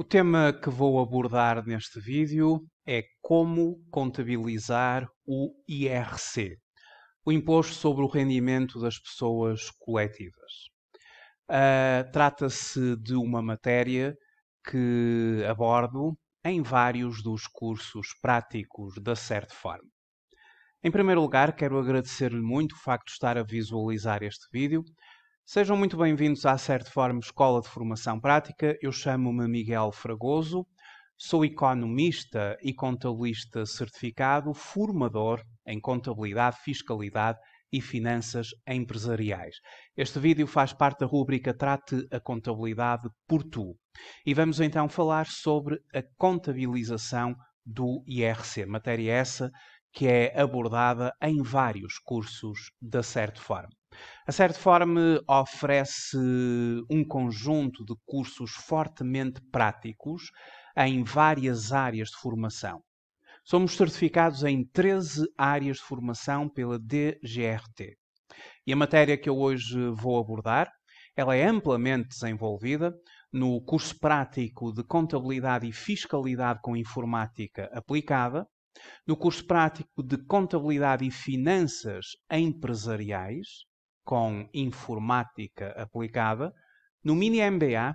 O tema que vou abordar neste vídeo é como contabilizar o IRC, o Imposto sobre o Rendimento das Pessoas Coletivas. Uh, Trata-se de uma matéria que abordo em vários dos cursos práticos da Certfarm. Em primeiro lugar, quero agradecer-lhe muito o facto de estar a visualizar este vídeo Sejam muito bem-vindos à Certeform Escola de Formação Prática. Eu chamo-me Miguel Fragoso, sou economista e contabilista certificado, formador em contabilidade, fiscalidade e finanças empresariais. Este vídeo faz parte da rubrica Trate a Contabilidade por Tu. E vamos então falar sobre a contabilização do IRC, matéria essa que é abordada em vários cursos da Certeform. A Certform oferece um conjunto de cursos fortemente práticos em várias áreas de formação. Somos certificados em 13 áreas de formação pela DGRT. E a matéria que eu hoje vou abordar, ela é amplamente desenvolvida no curso prático de Contabilidade e Fiscalidade com Informática Aplicada, no curso prático de Contabilidade e Finanças Empresariais com informática aplicada, no mini MBA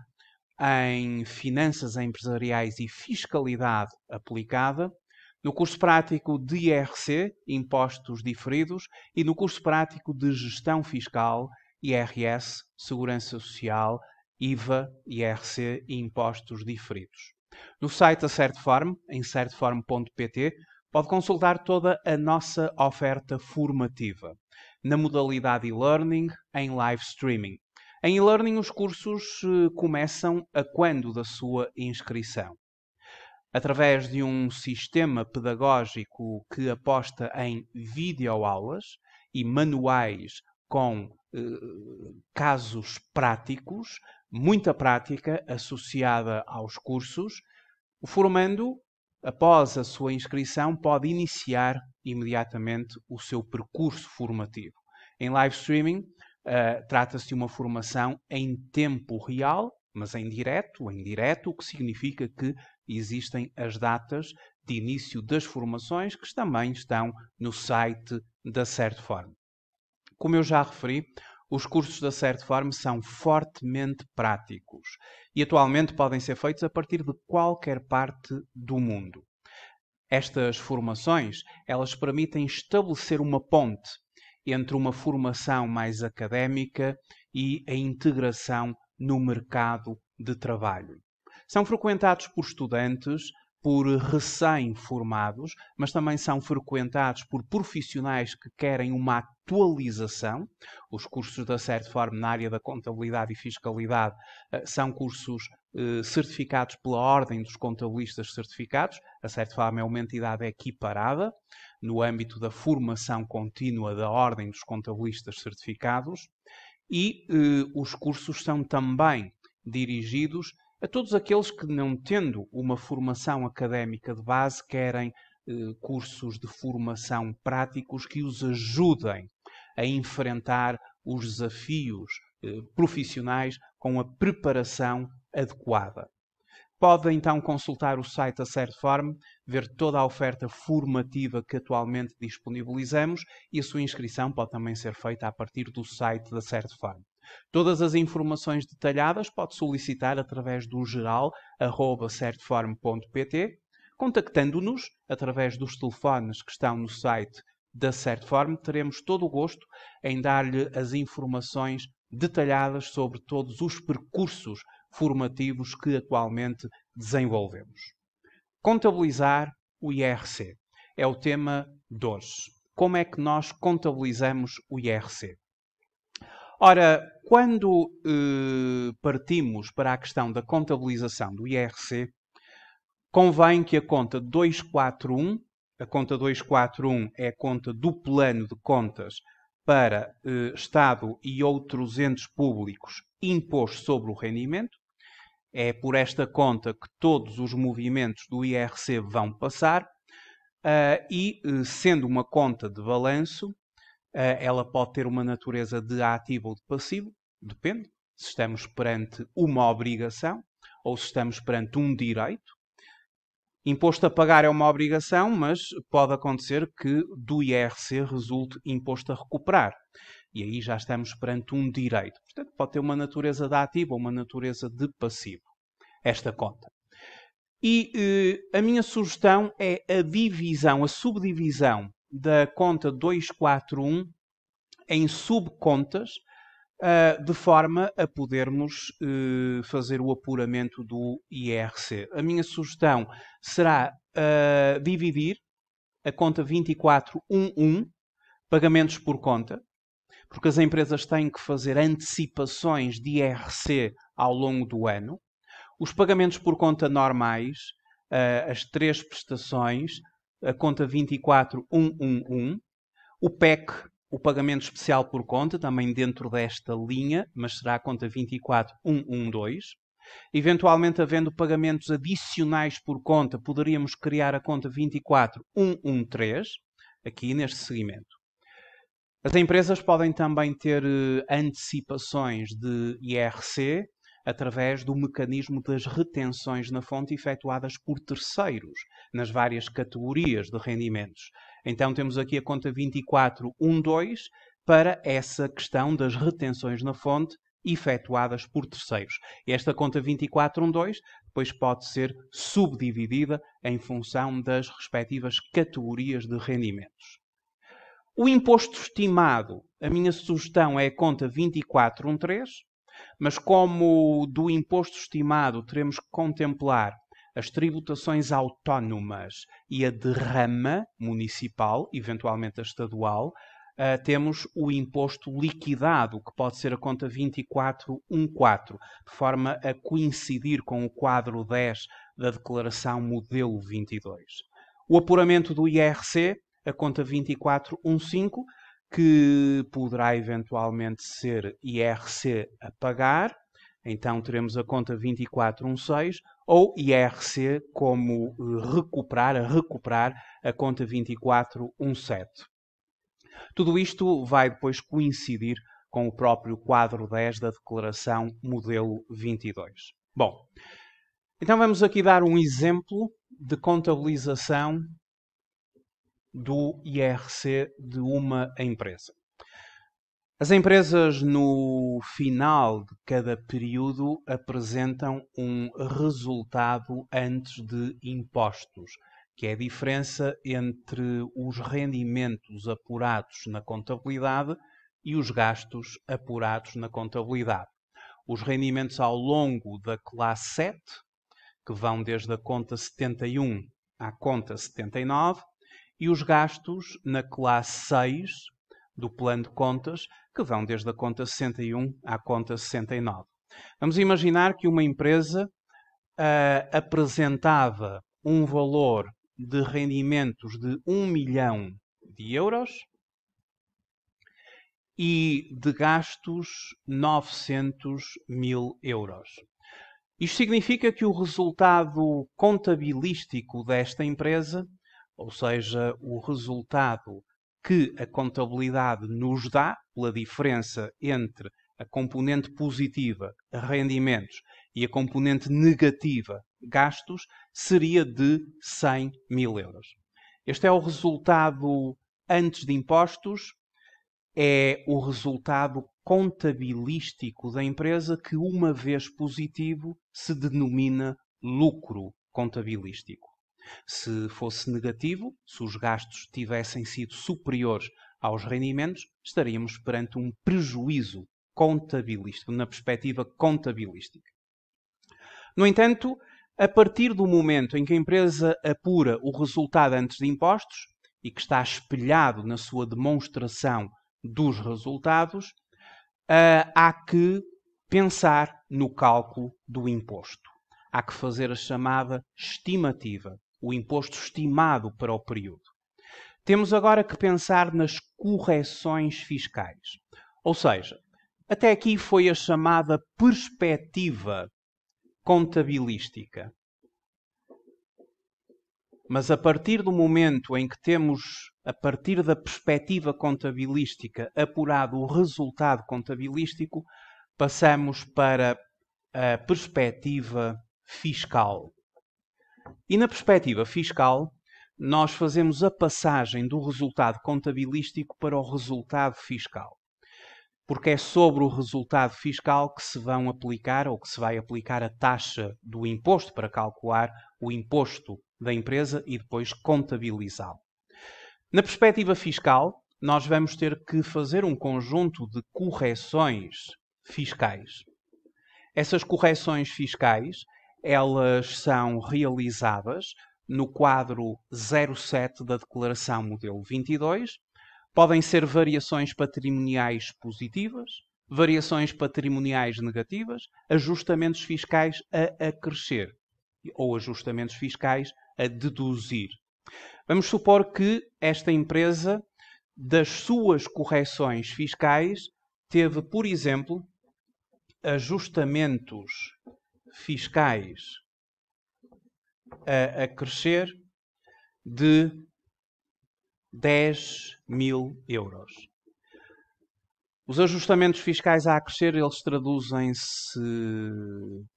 em Finanças Empresariais e Fiscalidade Aplicada, no curso prático de IRC, Impostos Diferidos, e no curso prático de Gestão Fiscal, IRS, Segurança Social, IVA, IRC e Impostos Diferidos. No site da Certform, em certform.pt, pode consultar toda a nossa oferta formativa na modalidade e-learning em live streaming. Em e-learning, os cursos eh, começam a quando da sua inscrição. Através de um sistema pedagógico que aposta em videoaulas e manuais com eh, casos práticos, muita prática associada aos cursos, o formando após a sua inscrição, pode iniciar imediatamente o seu percurso formativo. Em live streaming, uh, trata-se de uma formação em tempo real, mas em direto, em direto, o que significa que existem as datas de início das formações que também estão no site da Forma. Como eu já referi, os cursos da Certfarm são fortemente práticos e atualmente podem ser feitos a partir de qualquer parte do mundo. Estas formações, elas permitem estabelecer uma ponte entre uma formação mais académica e a integração no mercado de trabalho. São frequentados por estudantes por recém-formados, mas também são frequentados por profissionais que querem uma atualização. Os cursos da Certform na área da contabilidade e fiscalidade eh, são cursos eh, certificados pela Ordem dos Contabilistas Certificados. A Certfarm é uma entidade equiparada no âmbito da formação contínua da Ordem dos Contabilistas Certificados e eh, os cursos são também dirigidos a todos aqueles que, não tendo uma formação académica de base, querem eh, cursos de formação práticos que os ajudem a enfrentar os desafios eh, profissionais com a preparação adequada. Pode então consultar o site da Certfarm, ver toda a oferta formativa que atualmente disponibilizamos e a sua inscrição pode também ser feita a partir do site da Certfarm. Todas as informações detalhadas pode solicitar através do geral certeform.pt, contactando-nos através dos telefones que estão no site da Certform. Teremos todo o gosto em dar-lhe as informações detalhadas sobre todos os percursos formativos que atualmente desenvolvemos. Contabilizar o IRC é o tema 2. Como é que nós contabilizamos o IRC? Ora, quando eh, partimos para a questão da contabilização do IRC, convém que a conta 241, a conta 241 é a conta do plano de contas para eh, Estado e outros entes públicos imposto sobre o rendimento. É por esta conta que todos os movimentos do IRC vão passar. Uh, e, eh, sendo uma conta de balanço, eh, ela pode ter uma natureza de ativo ou de passivo, depende se estamos perante uma obrigação ou se estamos perante um direito. Imposto a pagar é uma obrigação, mas pode acontecer que do IRC resulte imposto a recuperar. E aí já estamos perante um direito. Portanto, pode ter uma natureza de ativo ou uma natureza de passivo, esta conta. E eh, a minha sugestão é a divisão, a subdivisão da conta 241 em subcontas, uh, de forma a podermos uh, fazer o apuramento do IRC. A minha sugestão será uh, dividir a conta 2411, pagamentos por conta, porque as empresas têm que fazer antecipações de IRC ao longo do ano. Os pagamentos por conta normais, ah, as três prestações, a conta 24111, o PEC, o pagamento especial por conta, também dentro desta linha, mas será a conta 24112. Eventualmente, havendo pagamentos adicionais por conta, poderíamos criar a conta 24113, aqui neste segmento. As empresas podem também ter eh, antecipações de IRC, através do mecanismo das retenções na fonte efetuadas por terceiros nas várias categorias de rendimentos. Então temos aqui a conta 2412 para essa questão das retenções na fonte efetuadas por terceiros. Esta conta 2412 depois pode ser subdividida em função das respectivas categorias de rendimentos. O imposto estimado, a minha sugestão é a conta 2413, mas como do imposto estimado teremos que contemplar as tributações autónomas e a derrama municipal, eventualmente a estadual, Uh, temos o imposto liquidado, que pode ser a conta 2414, de forma a coincidir com o quadro 10 da declaração modelo 22. O apuramento do IRC, a conta 2415, que poderá eventualmente ser IRC a pagar, então teremos a conta 2416, ou IRC como eh, recuperar, a recuperar a conta 2417. Tudo isto vai depois coincidir com o próprio quadro 10 da declaração modelo 22. Bom, então vamos aqui dar um exemplo de contabilização do IRC de uma empresa. As empresas, no final de cada período, apresentam um resultado antes de impostos, que é a diferença entre os rendimentos apurados na contabilidade e os gastos apurados na contabilidade. Os rendimentos ao longo da classe 7, que vão desde a conta 71 à conta 79, e os gastos na classe 6 do plano de contas, que vão desde a conta 61 à conta 69. Vamos imaginar que uma empresa uh, apresentava um valor de rendimentos de 1 milhão de euros e de gastos 900 mil euros. Isto significa que o resultado contabilístico desta empresa ou seja, o resultado que a contabilidade nos dá pela diferença entre a componente positiva, rendimentos, e a componente negativa, gastos, seria de 100 mil euros. Este é o resultado antes de impostos, é o resultado contabilístico da empresa que, uma vez positivo, se denomina lucro contabilístico. Se fosse negativo, se os gastos tivessem sido superiores aos rendimentos, estaríamos perante um prejuízo contabilístico, na perspectiva contabilística. No entanto, a partir do momento em que a empresa apura o resultado antes de impostos e que está espelhado na sua demonstração dos resultados, eh, há que pensar no cálculo do imposto. Há que fazer a chamada estimativa o imposto estimado para o período. Temos agora que pensar nas correções fiscais. Ou seja, até aqui foi a chamada perspectiva contabilística. Mas a partir do momento em que temos, a partir da perspectiva contabilística, apurado o resultado contabilístico, passamos para a perspectiva fiscal. E na perspectiva fiscal, nós fazemos a passagem do resultado contabilístico para o resultado fiscal. Porque é sobre o resultado fiscal que se vão aplicar ou que se vai aplicar a taxa do imposto para calcular o imposto da empresa e depois contabilizá-lo. Na perspectiva fiscal, nós vamos ter que fazer um conjunto de correções fiscais. Essas correções fiscais elas são realizadas no quadro 07 da Declaração Modelo 22. Podem ser variações patrimoniais positivas, variações patrimoniais negativas, ajustamentos fiscais a acrescer ou ajustamentos fiscais a deduzir. Vamos supor que esta empresa, das suas correções fiscais, teve, por exemplo, ajustamentos fiscais a, a crescer de 10 mil euros. Os ajustamentos fiscais a crescer, eles traduzem-se,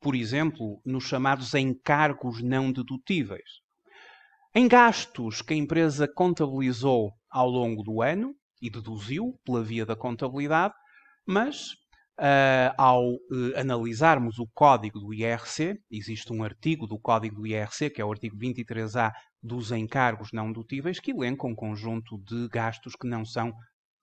por exemplo, nos chamados encargos não dedutíveis. Em gastos que a empresa contabilizou ao longo do ano e deduziu pela via da contabilidade, mas Uh, ao uh, analisarmos o código do IRC, existe um artigo do código do IRC, que é o artigo 23A dos encargos não dedutíveis, que elenca um conjunto de gastos que não são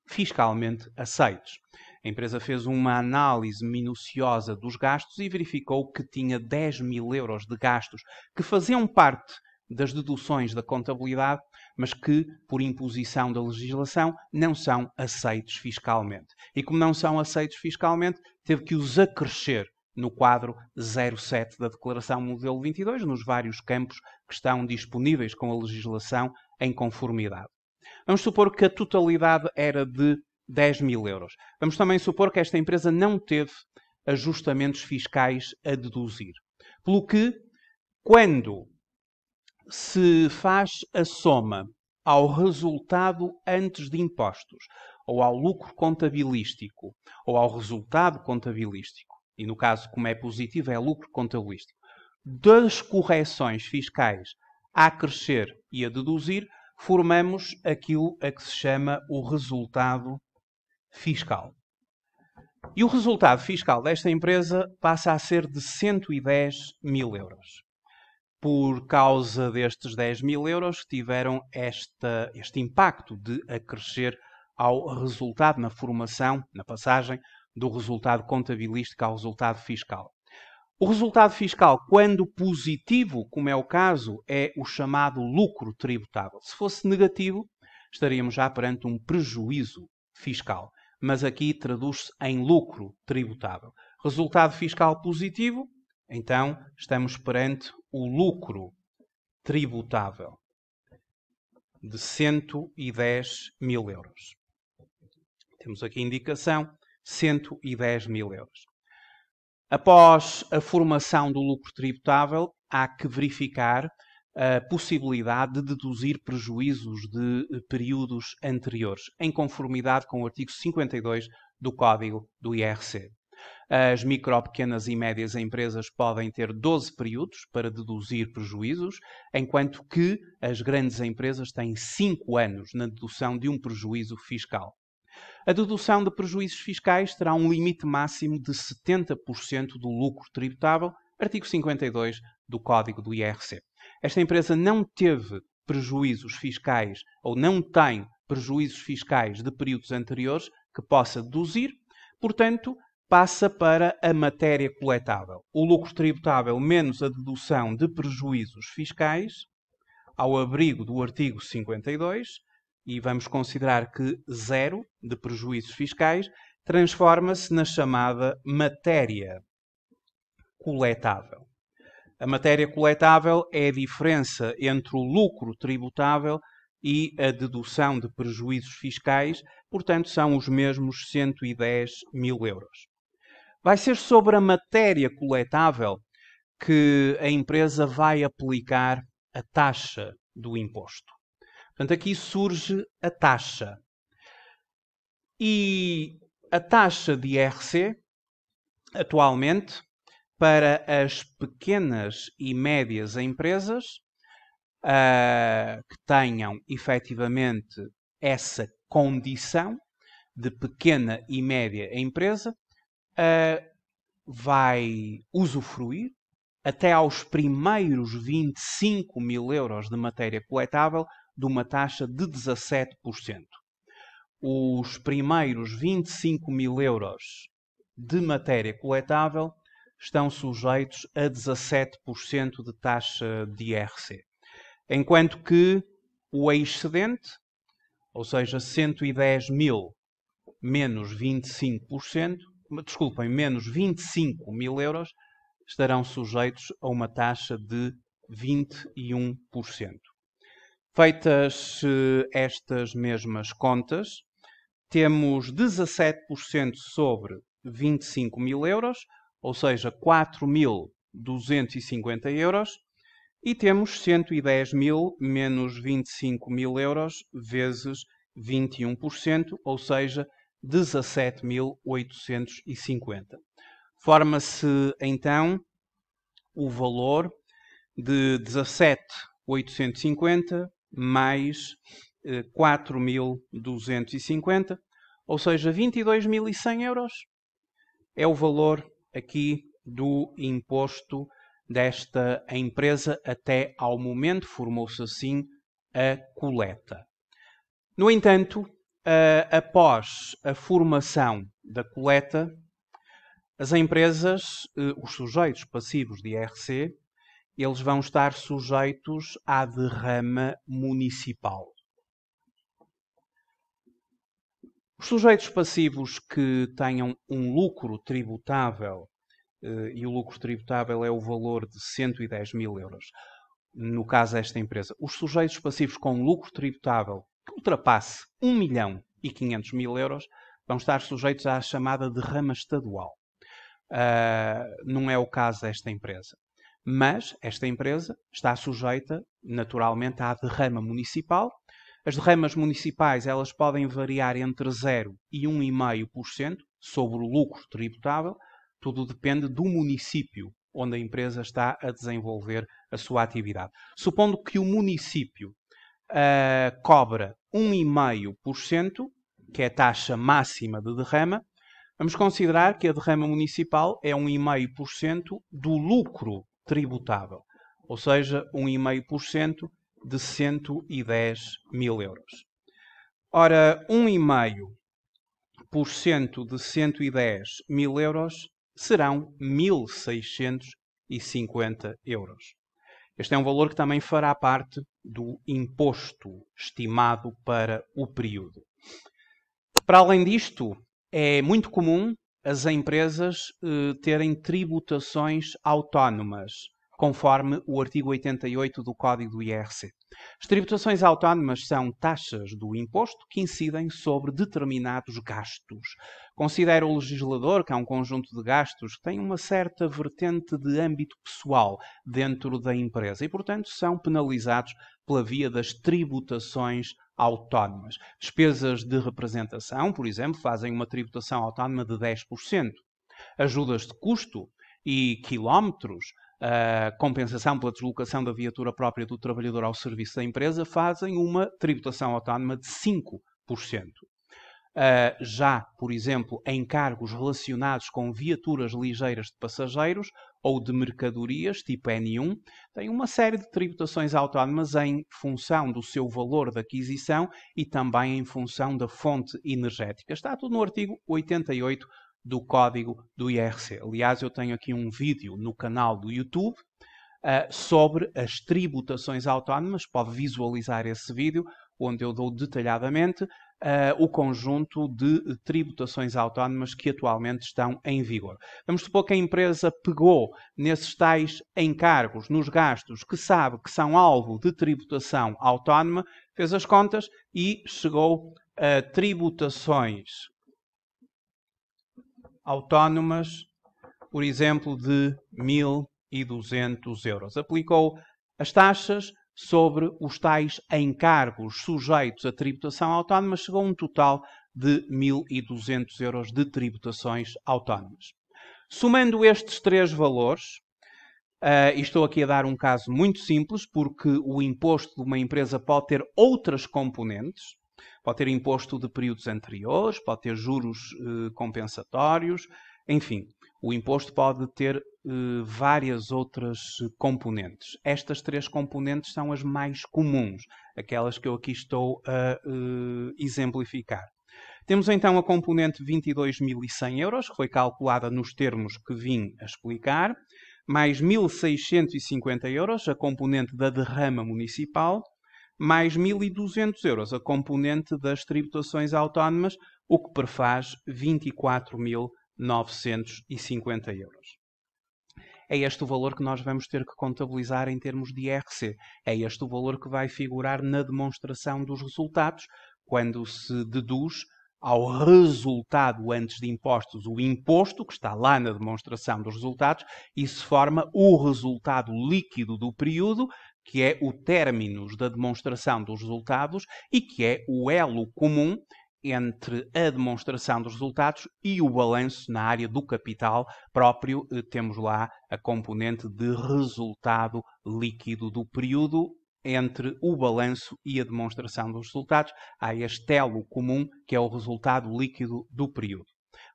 fiscalmente aceitos. A empresa fez uma análise minuciosa dos gastos e verificou que tinha 10 mil euros de gastos que faziam parte das deduções da contabilidade, mas que, por imposição da legislação, não são aceitos fiscalmente. E como não são aceitos fiscalmente, teve que os acrescer no quadro 07 da Declaração Modelo 22, nos vários campos que estão disponíveis com a legislação em conformidade. Vamos supor que a totalidade era de 10 mil euros. Vamos também supor que esta empresa não teve ajustamentos fiscais a deduzir. Pelo que, quando se faz a soma ao resultado antes de impostos, ou ao lucro contabilístico, ou ao resultado contabilístico, e no caso, como é positivo, é lucro contabilístico, das correções fiscais a crescer e a deduzir, formamos aquilo a que se chama o resultado fiscal. E o resultado fiscal desta empresa passa a ser de 110 mil euros por causa destes 10 mil euros, tiveram esta, este impacto de acrescer ao resultado na formação, na passagem do resultado contabilístico ao resultado fiscal. O resultado fiscal, quando positivo, como é o caso, é o chamado lucro tributável. Se fosse negativo, estaríamos já perante um prejuízo fiscal, mas aqui traduz-se em lucro tributável. Resultado fiscal positivo, então estamos perante o lucro tributável de 110 mil euros. Temos aqui a indicação, 110 mil euros. Após a formação do lucro tributável, há que verificar a possibilidade de deduzir prejuízos de eh, períodos anteriores, em conformidade com o artigo 52 do Código do IRC. As micro, pequenas e médias empresas podem ter 12 períodos para deduzir prejuízos, enquanto que as grandes empresas têm 5 anos na dedução de um prejuízo fiscal. A dedução de prejuízos fiscais terá um limite máximo de 70% do lucro tributável, artigo 52 do Código do IRC. Esta empresa não teve prejuízos fiscais ou não tem prejuízos fiscais de períodos anteriores que possa deduzir, portanto, passa para a matéria coletável. O lucro tributável menos a dedução de prejuízos fiscais, ao abrigo do artigo 52, e vamos considerar que zero de prejuízos fiscais transforma-se na chamada matéria coletável. A matéria coletável é a diferença entre o lucro tributável e a dedução de prejuízos fiscais, portanto, são os mesmos 110 mil euros vai ser sobre a matéria coletável que a empresa vai aplicar a taxa do imposto. Portanto, aqui surge a taxa. E a taxa de IRC, atualmente, para as pequenas e médias empresas uh, que tenham efetivamente essa condição de pequena e média empresa, uh, vai usufruir até aos primeiros 25 mil euros de matéria coletável de uma taxa de 17%. Os primeiros 25 mil euros de matéria coletável estão sujeitos a 17% de taxa de IRC, enquanto que o excedente, ou seja, 110 mil menos 25%, desculpem, menos 25 mil euros, estarão sujeitos a uma taxa de 21%. Feitas eh, estas mesmas contas, temos 17% sobre 25 mil euros, ou seja, 4.250 euros, e temos 110 mil menos 25 mil euros vezes 21%, ou seja, 17.850. Forma-se então o valor de 17.850 mais 4.250, eh, ou seja, 22.100 euros é o valor aqui do imposto desta empresa até ao momento, formou-se assim a coleta. No entanto, uh, após a formação da coleta, as empresas, uh, os sujeitos passivos de IRC, eles vão estar sujeitos à derrama municipal. Os sujeitos passivos que tenham um lucro tributável, eh, e o lucro tributável é o valor de 110 mil euros, no caso desta empresa, os sujeitos passivos com lucro tributável que ultrapasse 1 milhão e 500 mil euros vão estar sujeitos à chamada derrama estadual. Uh, não é o caso desta empresa. Mas esta empresa está sujeita, naturalmente, à derrama municipal. As derramas municipais elas podem variar entre 0 e 1,5% sobre o lucro tributável. Tudo depende do município onde a empresa está a desenvolver a sua atividade. Supondo que o município uh, cobra 1,5%, que é a taxa máxima de derrama. Vamos considerar que a derrama municipal é 1,5% do lucro tributável, ou seja, 1,5% de 110 mil euros. Ora, 1,5% de 110 mil euros serão 1.650 euros. Este é um valor que também fará parte do imposto estimado para o período. Para além disto, é muito comum as empresas eh, terem tributações autónomas conforme o artigo 88 do Código do IRC. As tributações autónomas são taxas do imposto que incidem sobre determinados gastos. Considera o legislador que há é um conjunto de gastos que tem uma certa vertente de âmbito pessoal dentro da empresa e, portanto, são penalizados pela via das tributações autónomas. Despesas de representação, por exemplo, fazem uma tributação autónoma de 10%. Ajudas de custo e quilómetros a compensação pela deslocação da viatura própria do trabalhador ao serviço da empresa, fazem uma tributação autónoma de 5%. Uh, já, por exemplo, em cargos relacionados com viaturas ligeiras de passageiros ou de mercadorias, tipo N1, tem uma série de tributações autónomas em função do seu valor de aquisição e também em função da fonte energética. Está tudo no artigo 88 do código do IRC. Aliás, eu tenho aqui um vídeo no canal do YouTube uh, sobre as tributações autónomas. Pode visualizar esse vídeo, onde eu dou detalhadamente Uh, o conjunto de tributações autónomas que atualmente estão em vigor. Vamos supor que a empresa pegou nesses tais encargos, nos gastos que sabe que são alvo de tributação autónoma, fez as contas e chegou a tributações autónomas, por exemplo, de 1.200 euros. Aplicou as taxas sobre os tais encargos sujeitos à tributação autónoma, chegou a um total de 1.200 euros de tributações autónomas. Somando estes três valores, uh, estou aqui a dar um caso muito simples, porque o imposto de uma empresa pode ter outras componentes, pode ter imposto de períodos anteriores, pode ter juros eh, compensatórios, enfim, o imposto pode ter eh, várias outras eh, componentes. Estas três componentes são as mais comuns, aquelas que eu aqui estou a eh, exemplificar. Temos então a componente 22.100 euros, que foi calculada nos termos que vim a explicar, mais 1.650 euros, a componente da derrama municipal, mais 1.200 euros a componente das tributações autónomas, o que prefaz 24.950 euros. É este o valor que nós vamos ter que contabilizar em termos de IRC. É este o valor que vai figurar na demonstração dos resultados, quando se deduz ao resultado antes de impostos o imposto, que está lá na demonstração dos resultados, e se forma o resultado líquido do período, que é o término da demonstração dos resultados e que é o elo comum entre a demonstração dos resultados e o balanço na área do capital próprio. Eh, temos lá a componente de resultado líquido do período entre o balanço e a demonstração dos resultados. Há este elo comum que é o resultado líquido do período.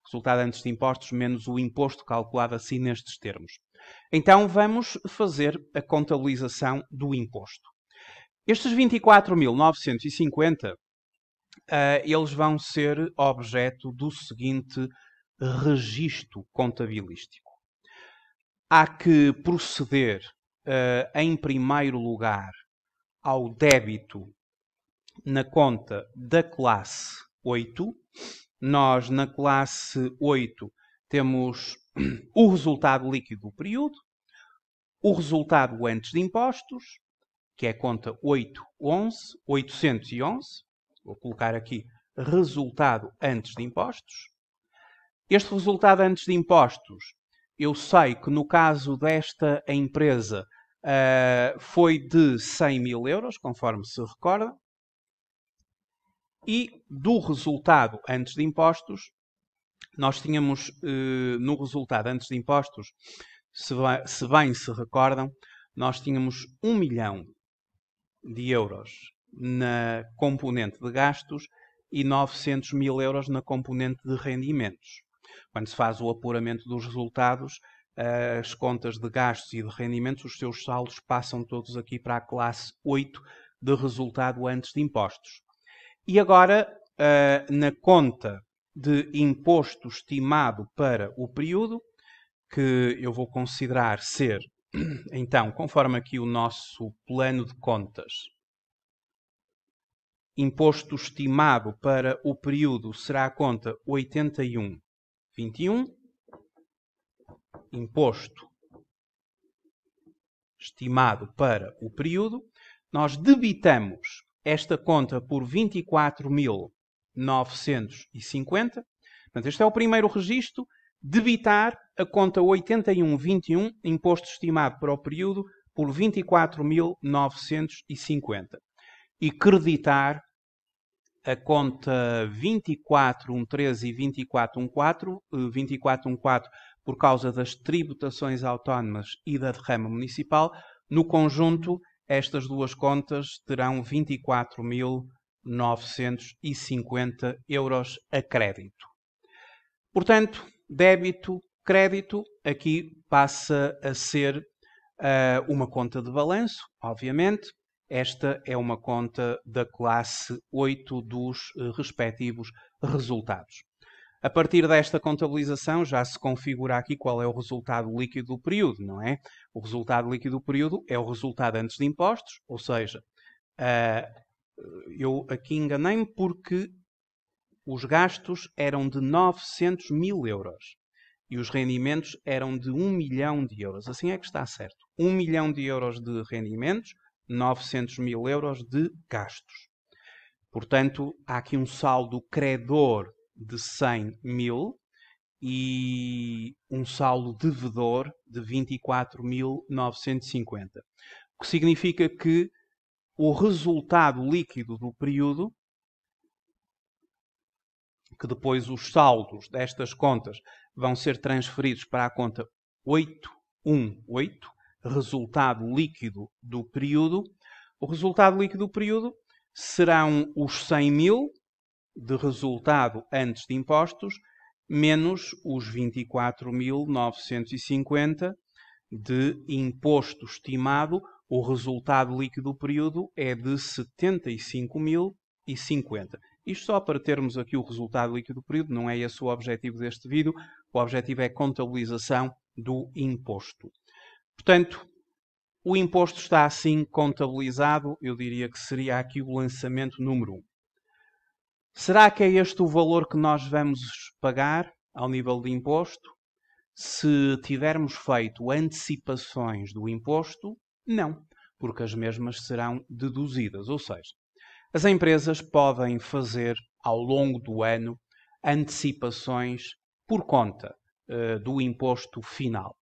Resultado antes de impostos menos o imposto calculado assim nestes termos. Então vamos fazer a contabilização do imposto. Estes 24.950, uh, eh, eles vão ser objeto do seguinte registro contabilístico. Há que proceder, uh, em primeiro lugar, ao débito na conta da classe 8. Nós, na classe 8, temos o resultado líquido do período, o resultado antes de impostos, que é a conta 811, 811, vou colocar aqui resultado antes de impostos. Este resultado antes de impostos, eu sei que no caso desta empresa uh, foi de 100 mil euros, conforme se recorda, e do resultado antes de impostos nós tínhamos eh, no resultado antes de impostos, se bem se recordam, nós tínhamos 1 milhão de euros na componente de gastos e 900 mil euros na componente de rendimentos. Quando se faz o apuramento dos resultados, as contas de gastos e de rendimentos, os seus saldos passam todos aqui para a classe 8 de resultado antes de impostos. E agora, eh, na conta de imposto estimado para o período, que eu vou considerar ser, então, conforme aqui o nosso plano de contas, imposto estimado para o período será a conta 8121, imposto estimado para o período, nós debitamos esta conta por 24 mil 950. Portanto, este é o primeiro registro. Debitar a conta 8121, imposto estimado para o período por 24.950. E creditar a conta 2413 e 2414, 2414 eh, por causa das tributações autónomas e da derrama municipal, no conjunto estas duas contas terão 24 mil 950 euros a crédito. Portanto, débito, crédito, aqui passa a ser uh, uma conta de balanço, obviamente. Esta é uma conta da classe 8 dos eh, respectivos resultados. A partir desta contabilização já se configura aqui qual é o resultado líquido do período, não é? O resultado líquido do período é o resultado antes de impostos, ou seja, eh, eu aqui enganei-me porque os gastos eram de 900 mil euros e os rendimentos eram de 1 milhão de euros. Assim é que está certo. 1 milhão de euros de rendimentos, 900 mil euros de gastos. Portanto, há aqui um saldo credor de 100 mil e um saldo devedor de 24.950. O que significa que o resultado líquido do período, que depois os saldos destas contas vão ser transferidos para a conta 818, resultado líquido do período. O resultado líquido do período serão os 100 mil de resultado antes de impostos, menos os 24.950 de imposto estimado o resultado líquido do período é de 75.050. Isto só para termos aqui o resultado líquido do período, não é esse o objetivo deste vídeo. O objetivo é a contabilização do imposto. Portanto, o imposto está assim contabilizado, eu diria que seria aqui o lançamento número 1. Será que é este o valor que nós vamos pagar ao nível de imposto? Se tivermos feito antecipações do imposto, não, porque as mesmas serão deduzidas, ou seja, as empresas podem fazer ao longo do ano antecipações por conta uh, do imposto final.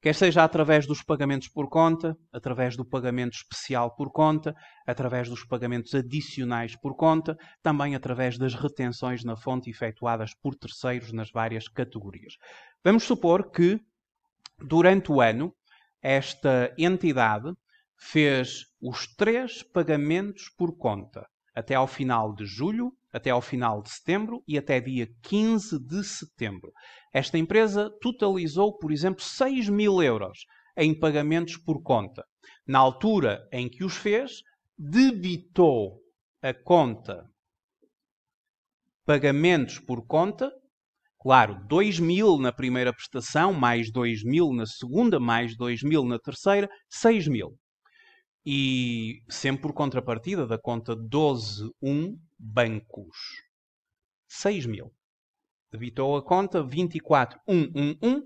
Quer seja através dos pagamentos por conta, através do pagamento especial por conta, através dos pagamentos adicionais por conta, também através das retenções na fonte efetuadas por terceiros nas várias categorias. Vamos supor que, durante o ano, esta entidade fez os três pagamentos por conta, até ao final de julho, até ao final de setembro e até dia 15 de setembro. Esta empresa totalizou, por exemplo, 6 mil euros em pagamentos por conta. Na altura em que os fez, debitou a conta pagamentos por conta Claro, 2 mil na primeira prestação, mais 2 mil na segunda, mais 2 mil na terceira, 6 mil. E sempre por contrapartida da conta 121 bancos. 6 mil. Debitou a conta 24111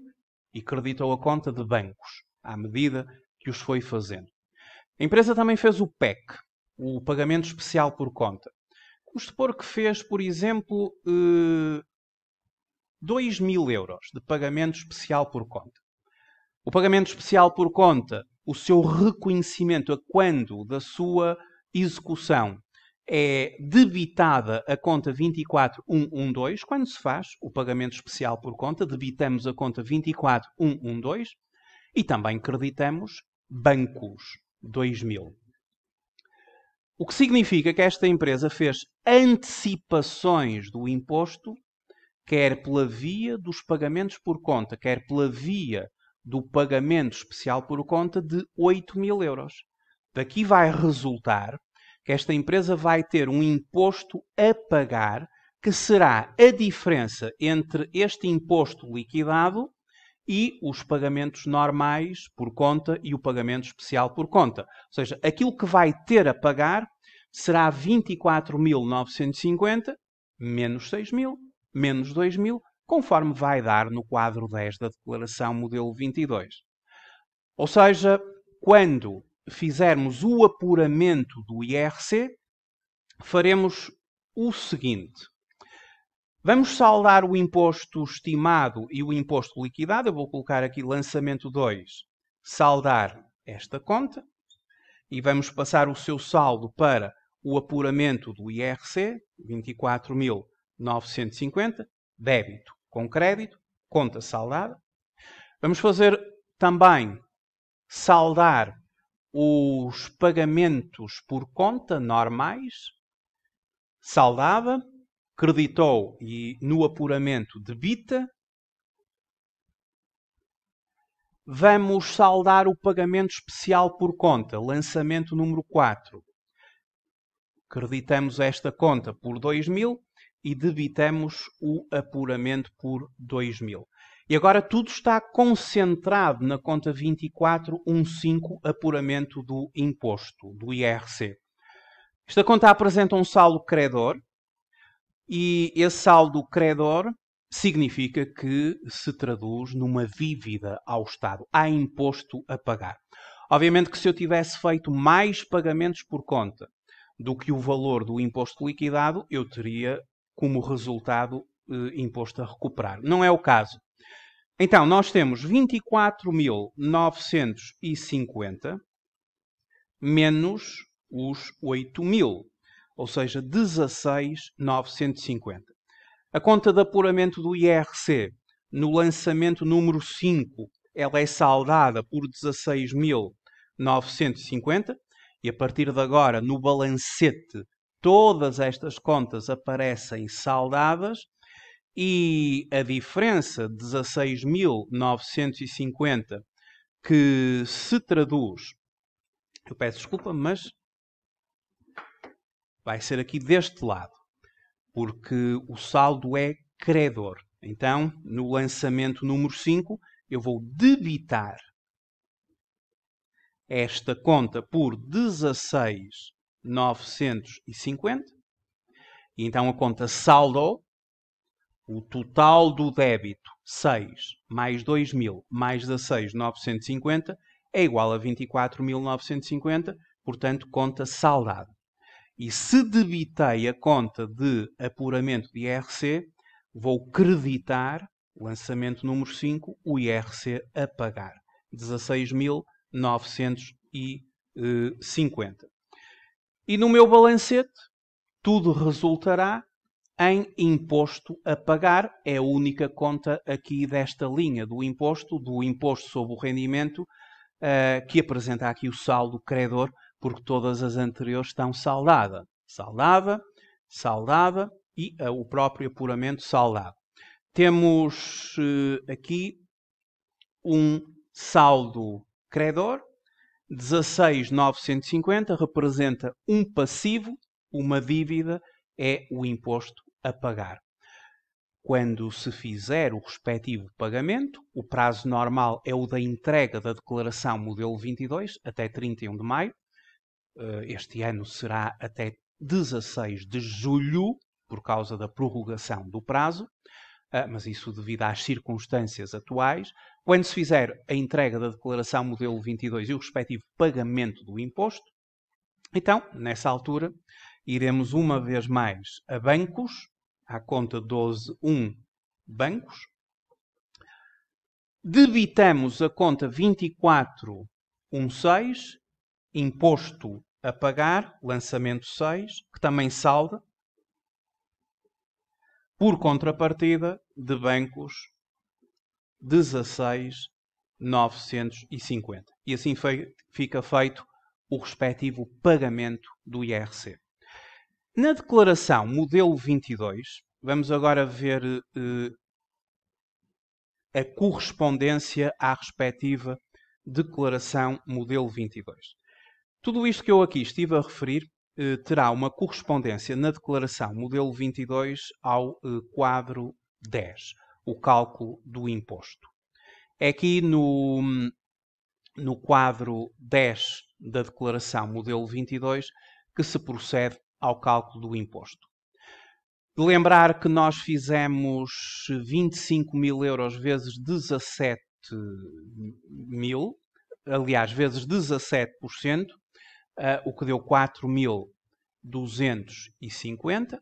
e creditou a conta de bancos, à medida que os foi fazendo. A empresa também fez o PEC, o Pagamento Especial por Conta. Vamos supor que fez, por exemplo, eh, 2 mil euros de pagamento especial por conta. O pagamento especial por conta, o seu reconhecimento a quando da sua execução é debitada a conta 24112. Quando se faz o pagamento especial por conta, debitamos a conta 24112 e também creditamos bancos 2000. O que significa que esta empresa fez antecipações do imposto quer pela via dos pagamentos por conta, quer pela via do pagamento especial por conta de 8 mil euros. Daqui vai resultar que esta empresa vai ter um imposto a pagar que será a diferença entre este imposto liquidado e os pagamentos normais por conta e o pagamento especial por conta. Ou seja, aquilo que vai ter a pagar será 24.950 menos 6.000 menos 2 mil conforme vai dar no quadro 10 da declaração modelo 22. Ou seja, quando fizermos o apuramento do IRC, faremos o seguinte. Vamos saldar o imposto estimado e o imposto liquidado. Eu vou colocar aqui lançamento 2, saldar esta conta e vamos passar o seu saldo para o apuramento do IRC, mil. 950, débito com crédito, conta saldada. Vamos fazer também saldar os pagamentos por conta normais, saldava, creditou e no apuramento debita. Vamos saldar o pagamento especial por conta, lançamento número 4. Creditamos esta conta por 2 mil, e debitamos o apuramento por 2000. E agora tudo está concentrado na conta 2415, apuramento do imposto, do IRC. Esta conta apresenta um saldo credor e esse saldo credor significa que se traduz numa dívida ao Estado. Há imposto a pagar. Obviamente que se eu tivesse feito mais pagamentos por conta do que o valor do imposto liquidado, eu teria como resultado eh, imposto a recuperar. Não é o caso. Então, nós temos 24.950 menos os 8.000, ou seja, 16.950. A conta de apuramento do IRC no lançamento número 5, ela é saldada por 16.950 e a partir de agora, no balancete todas estas contas aparecem saldadas e a diferença de 16.950 que se traduz, eu peço desculpa, mas vai ser aqui deste lado, porque o saldo é credor. Então, no lançamento número 5, eu vou debitar esta conta por 16 950. E então a conta saldo, o total do débito, 6 mais 2.000 mais 16.950 é igual a 24.950, portanto, conta saldada. E se debitei a conta de apuramento de IRC, vou creditar, lançamento número 5, o IRC a pagar, 16.950. E no meu balancete, tudo resultará em imposto a pagar. É a única conta aqui desta linha do imposto, do imposto sobre o rendimento, uh, que apresenta aqui o saldo credor, porque todas as anteriores estão saldada. Saldada, saldada e uh, o próprio apuramento saldado. Temos uh, aqui um saldo credor, 16.950 representa um passivo, uma dívida é o imposto a pagar. Quando se fizer o respectivo pagamento, o prazo normal é o da entrega da declaração modelo 22 até 31 de maio. Eh, este ano será até 16 de julho, por causa da prorrogação do prazo. Ah, mas isso devido às circunstâncias atuais, quando se fizer a entrega da declaração modelo 22 e o respectivo pagamento do imposto, então, nessa altura, iremos uma vez mais a bancos, à conta 12.1 bancos, debitamos a conta 24.16, imposto a pagar, lançamento 6, que também salda, por contrapartida, de bancos 16,950. E assim fica feito o respectivo pagamento do IRC. Na declaração modelo 22, vamos agora ver eh, a correspondência à respectiva declaração modelo 22. Tudo isto que eu aqui estive a referir eh, terá uma correspondência na declaração modelo 22 ao eh, quadro 10, o cálculo do imposto. É aqui no, no quadro 10 da declaração modelo 22 que se procede ao cálculo do imposto. Lembrar que nós fizemos 25 mil euros vezes 17 mil, aliás, vezes 17%, uh, o que deu 4.250.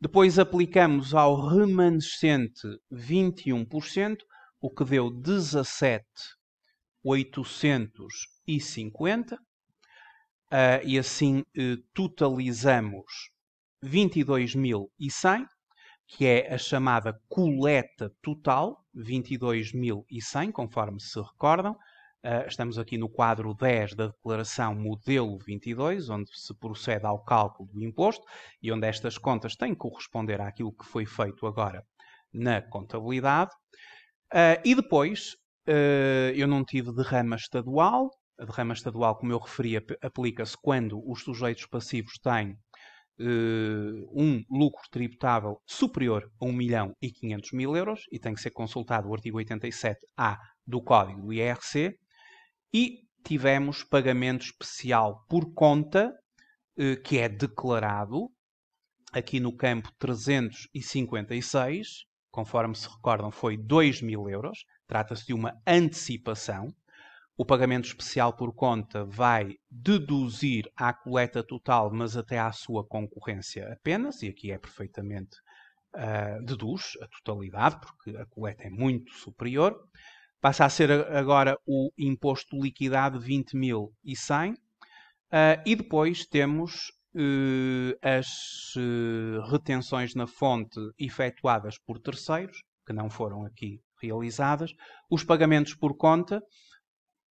Depois aplicamos ao remanescente 21%, o que deu 17.850. Uh, e assim uh, totalizamos 22.100, que é a chamada coleta total, 22.100, conforme se recordam, ah, estamos aqui no quadro 10 da Declaração Modelo 22, onde se procede ao cálculo do imposto e onde estas contas têm que corresponder àquilo que foi feito agora na contabilidade. Ah, e depois, ah, eu não tive derrama estadual. A derrama estadual, como eu referi, aplica-se quando os sujeitos passivos têm um lucro tributável superior a 1 milhão e 500 mil euros e tem que ser consultado o artigo 87A do Código do IRC e tivemos pagamento especial por conta, eh, que é declarado aqui no campo 356, conforme se recordam, foi 2 mil euros. Trata-se de uma antecipação. O pagamento especial por conta vai deduzir à coleta total, mas até à sua concorrência apenas, e aqui é perfeitamente uh, deduz a totalidade, porque a coleta é muito superior passa a ser agora o imposto liquidado 20 mil e 100. Eh, e depois temos eh, as eh, retenções na fonte efetuadas por terceiros, que não foram aqui realizadas, os pagamentos por conta,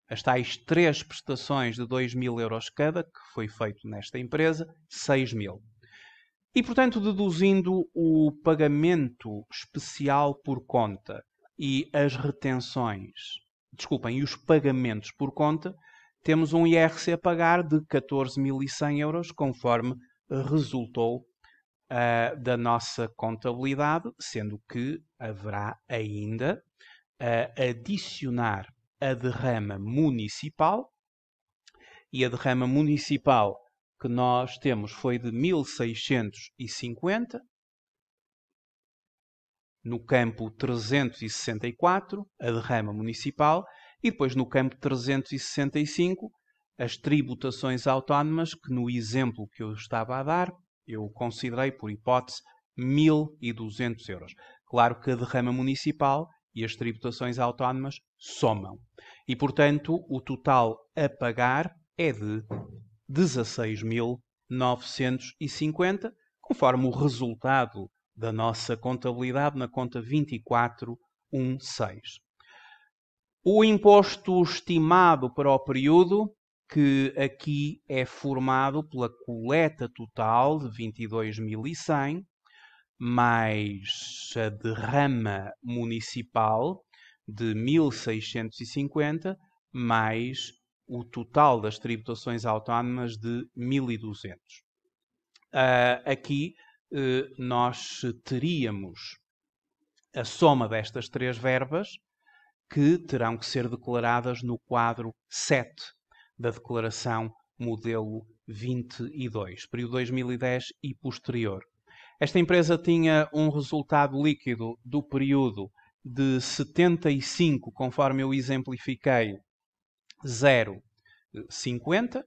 as tais três prestações de 2 mil euros cada, que foi feito nesta empresa, 6 mil. E, portanto, deduzindo o pagamento especial por conta, e as retenções, desculpem, e os pagamentos por conta, temos um IRC a pagar de 14.100 euros, conforme resultou uh, da nossa contabilidade, sendo que haverá ainda a ah, adicionar a derrama municipal, e a derrama municipal que nós temos foi de 1650, no campo 364, a derrama municipal, e depois no campo 365, as tributações autónomas, que no exemplo que eu estava a dar, eu considerei, por hipótese, 1.200 euros. Claro que a derrama municipal e as tributações autónomas somam. E, portanto, o total a pagar é de 16.950, conforme o resultado da nossa contabilidade na conta 2416. O imposto estimado para o período, que aqui é formado pela coleta total de 22.100, mais a derrama municipal de 1.650, mais o total das tributações autónomas de 1.200. Uh, ah, aqui eh, nós teríamos a soma destas três verbas que terão que ser declaradas no quadro 7 da Declaração Modelo 22, período 2010 e posterior. Esta empresa tinha um resultado líquido do período de 75, conforme eu exemplifiquei, 0,50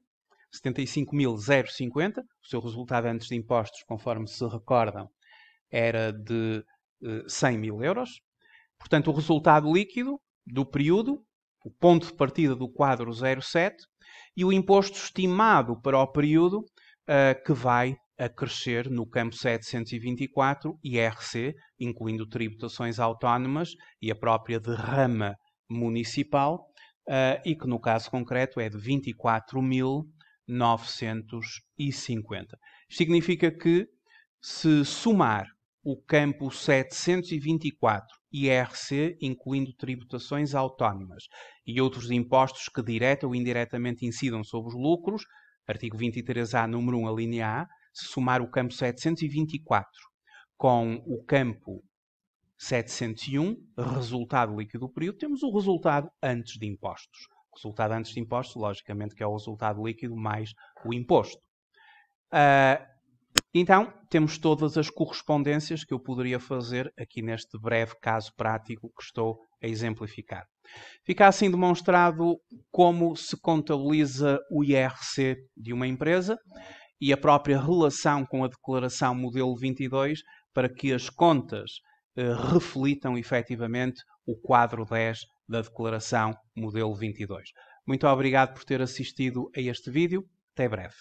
75.050. O seu resultado antes de impostos, conforme se recordam, era de 100 eh, mil euros. Portanto, o resultado líquido do período, o ponto de partida do quadro 07 e o imposto estimado para o período uh, que vai a crescer no campo 724 IRC, incluindo tributações autónomas e a própria derrama municipal, uh, e que no caso concreto é de 24 mil 950. Significa que, se somar o campo 724 IRC, incluindo tributações autónomas e outros impostos que direta ou indiretamente incidam sobre os lucros, artigo 23A, número 1, alínea A, se somar o campo 724 com o campo 701, resultado líquido do período, temos o resultado antes de impostos. Resultado antes de impostos, logicamente, que é o resultado líquido mais o imposto. Uh, então, temos todas as correspondências que eu poderia fazer aqui neste breve caso prático que estou a exemplificar. Fica assim demonstrado como se contabiliza o IRC de uma empresa e a própria relação com a declaração modelo 22 para que as contas ah, reflitam efetivamente o quadro 10 da Declaração Modelo 22. Muito obrigado por ter assistido a este vídeo. Até breve.